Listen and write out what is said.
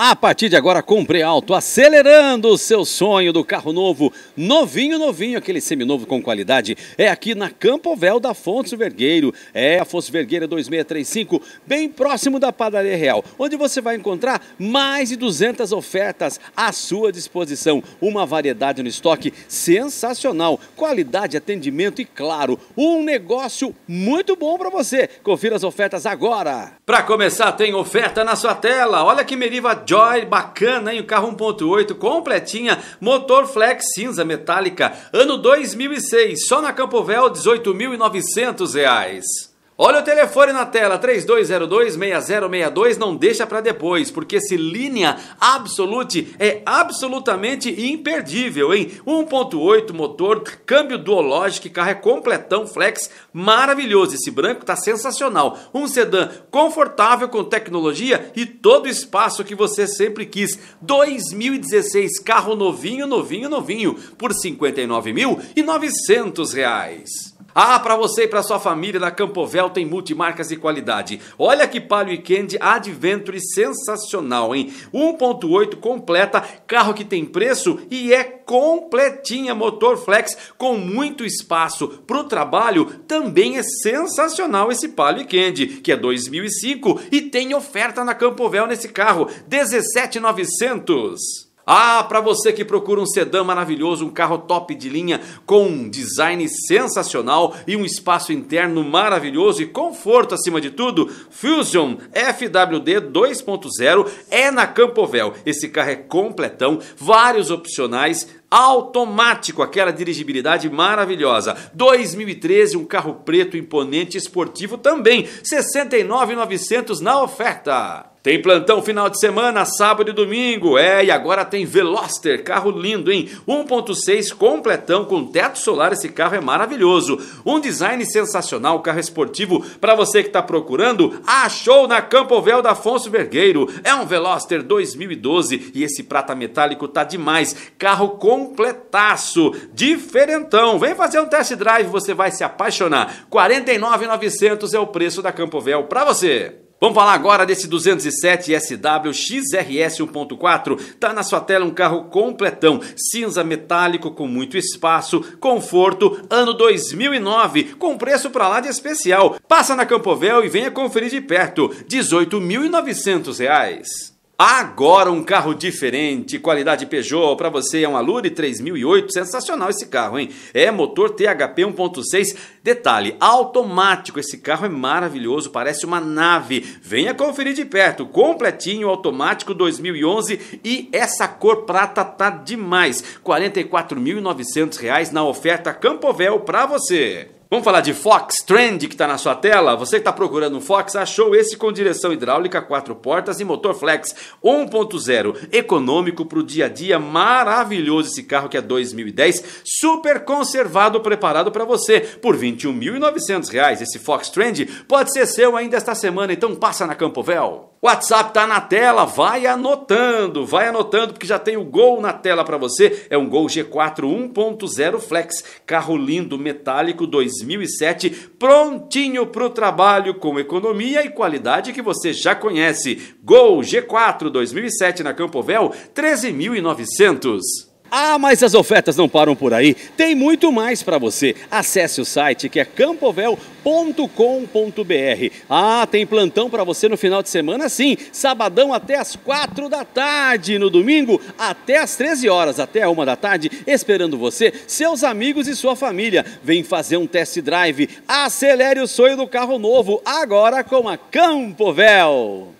A partir de agora, compre alto, acelerando o seu sonho do carro novo, novinho, novinho, aquele seminovo com qualidade. É aqui na Campo Véu da Fonte Vergueiro. É a Fonte Vergueira 2635, bem próximo da Padaria Real, onde você vai encontrar mais de 200 ofertas à sua disposição. Uma variedade no estoque sensacional, qualidade, atendimento e, claro, um negócio muito bom para você. Confira as ofertas agora. Para começar, tem oferta na sua tela. Olha que meriva Joy, bacana, hein? O carro 1.8, completinha, motor flex cinza metálica, ano 2006, só na Campo R$ 18.900. Olha o telefone na tela, 3202-6062, não deixa para depois, porque esse linha Absolute é absolutamente imperdível, hein? 1.8 motor, câmbio duologic, carro é completão, flex, maravilhoso, esse branco tá sensacional. Um sedã confortável, com tecnologia e todo o espaço que você sempre quis. 2016, carro novinho, novinho, novinho, por R$ 59.900. Ah, para você e para sua família na Campovel tem multimarcas e qualidade. Olha que Palio Weekend Adventure sensacional, hein? 1.8 completa, carro que tem preço e é completinha motor flex com muito espaço para o trabalho. Também é sensacional esse Palio Weekend, que é 2005 e tem oferta na Campovel nesse carro, 17,900. Ah, para você que procura um sedã maravilhoso, um carro top de linha com um design sensacional e um espaço interno maravilhoso e conforto acima de tudo, Fusion FWD 2.0 é na Campovel. Esse carro é completão, vários opcionais automático, aquela dirigibilidade maravilhosa. 2013, um carro preto imponente esportivo também, 69,900 na oferta. Tem plantão final de semana, sábado e domingo. É, e agora tem Veloster, carro lindo, hein? 1.6 completão com teto solar, esse carro é maravilhoso. Um design sensacional, carro esportivo para você que está procurando. Achou na Campovel da Afonso Vergueiro. É um Veloster 2012 e esse prata metálico tá demais. Carro com completaço, diferentão. Vem fazer um test drive, você vai se apaixonar. 49.900 é o preço da Campovel para você. Vamos falar agora desse 207 SW XRS 1.4. Tá na sua tela um carro completão, cinza metálico com muito espaço, conforto, ano 2009, com preço para lá de especial. Passa na Campovel e venha conferir de perto. R$ 18.900. Agora um carro diferente, qualidade Peugeot, para você é um Alure 3008, sensacional esse carro, hein? É motor THP 1.6, detalhe, automático, esse carro é maravilhoso, parece uma nave. Venha conferir de perto, completinho, automático 2011 e essa cor prata tá demais. R$ 44.900 na oferta Campovel para você. Vamos falar de Fox Trend que está na sua tela? Você que está procurando um Fox, achou esse com direção hidráulica, quatro portas e motor flex 1.0, econômico para o dia a dia, maravilhoso esse carro que é 2010, super conservado, preparado para você, por R$ 21.900. Esse Fox Trend pode ser seu ainda esta semana, então passa na Campovel. WhatsApp tá na tela, vai anotando, vai anotando porque já tem o Gol na tela para você. É um Gol G4 1.0 Flex, carro lindo, metálico, 2010. 2007, prontinho para o trabalho com economia e qualidade que você já conhece. Gol G4 2007 na Campovel, 13.900. Ah, mas as ofertas não param por aí. Tem muito mais para você. Acesse o site que é campovel.com.br. Ah, tem plantão para você no final de semana, sim. Sabadão até as quatro da tarde. No domingo, até as 13 horas, até a uma da tarde, esperando você, seus amigos e sua família. Vem fazer um test drive. Acelere o sonho do carro novo agora com a Campovel.